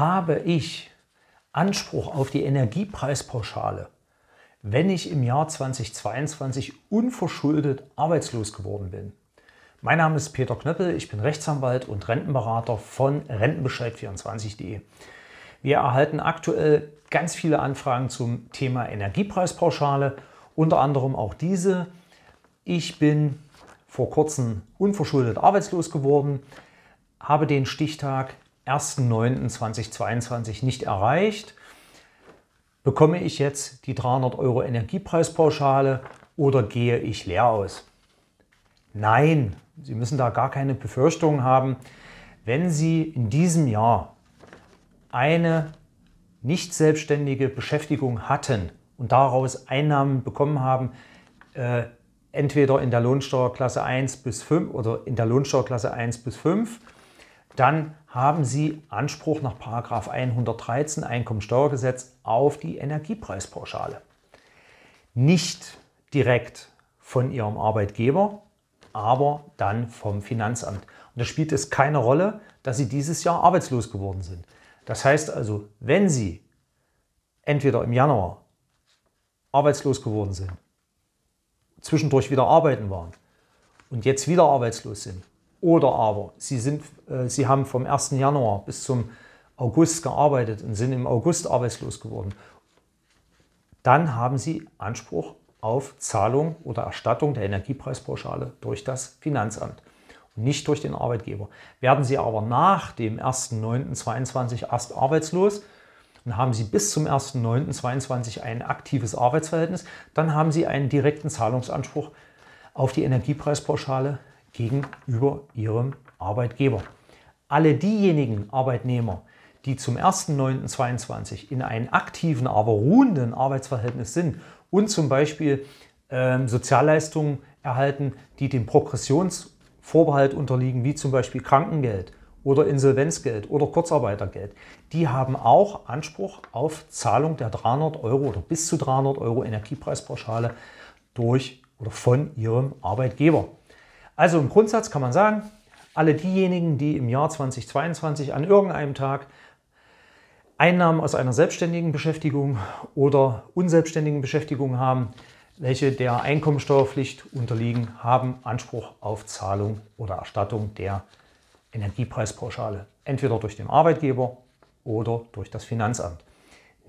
habe ich Anspruch auf die Energiepreispauschale, wenn ich im Jahr 2022 unverschuldet arbeitslos geworden bin? Mein Name ist Peter Knöppel, ich bin Rechtsanwalt und Rentenberater von Rentenbescheid24.de. Wir erhalten aktuell ganz viele Anfragen zum Thema Energiepreispauschale, unter anderem auch diese. Ich bin vor kurzem unverschuldet arbeitslos geworden, habe den Stichtag 1.9.2022 nicht erreicht, bekomme ich jetzt die 300 Euro Energiepreispauschale oder gehe ich leer aus? Nein, Sie müssen da gar keine Befürchtungen haben. Wenn Sie in diesem Jahr eine nicht selbstständige Beschäftigung hatten und daraus Einnahmen bekommen haben, äh, entweder in der Lohnsteuerklasse 1 bis 5 oder in der Lohnsteuerklasse 1 bis 5 dann haben Sie Anspruch nach 113 Einkommensteuergesetz auf die Energiepreispauschale. Nicht direkt von Ihrem Arbeitgeber, aber dann vom Finanzamt. Und da spielt es keine Rolle, dass Sie dieses Jahr arbeitslos geworden sind. Das heißt also, wenn Sie entweder im Januar arbeitslos geworden sind, zwischendurch wieder arbeiten waren und jetzt wieder arbeitslos sind, oder aber Sie, sind, äh, Sie haben vom 1. Januar bis zum August gearbeitet und sind im August arbeitslos geworden. Dann haben Sie Anspruch auf Zahlung oder Erstattung der Energiepreispauschale durch das Finanzamt und nicht durch den Arbeitgeber. Werden Sie aber nach dem 1.9.22 erst arbeitslos und haben Sie bis zum 1.9.22 ein aktives Arbeitsverhältnis, dann haben Sie einen direkten Zahlungsanspruch auf die Energiepreispauschale gegenüber ihrem Arbeitgeber. Alle diejenigen Arbeitnehmer, die zum 1.9.22 in einem aktiven, aber ruhenden Arbeitsverhältnis sind und zum Beispiel ähm, Sozialleistungen erhalten, die dem Progressionsvorbehalt unterliegen, wie zum Beispiel Krankengeld oder Insolvenzgeld oder Kurzarbeitergeld, die haben auch Anspruch auf Zahlung der 300 Euro oder bis zu 300 Euro Energiepreispauschale durch oder von ihrem Arbeitgeber. Also im Grundsatz kann man sagen, alle diejenigen, die im Jahr 2022 an irgendeinem Tag Einnahmen aus einer selbstständigen Beschäftigung oder unselbstständigen Beschäftigung haben, welche der Einkommensteuerpflicht unterliegen, haben Anspruch auf Zahlung oder Erstattung der Energiepreispauschale, entweder durch den Arbeitgeber oder durch das Finanzamt.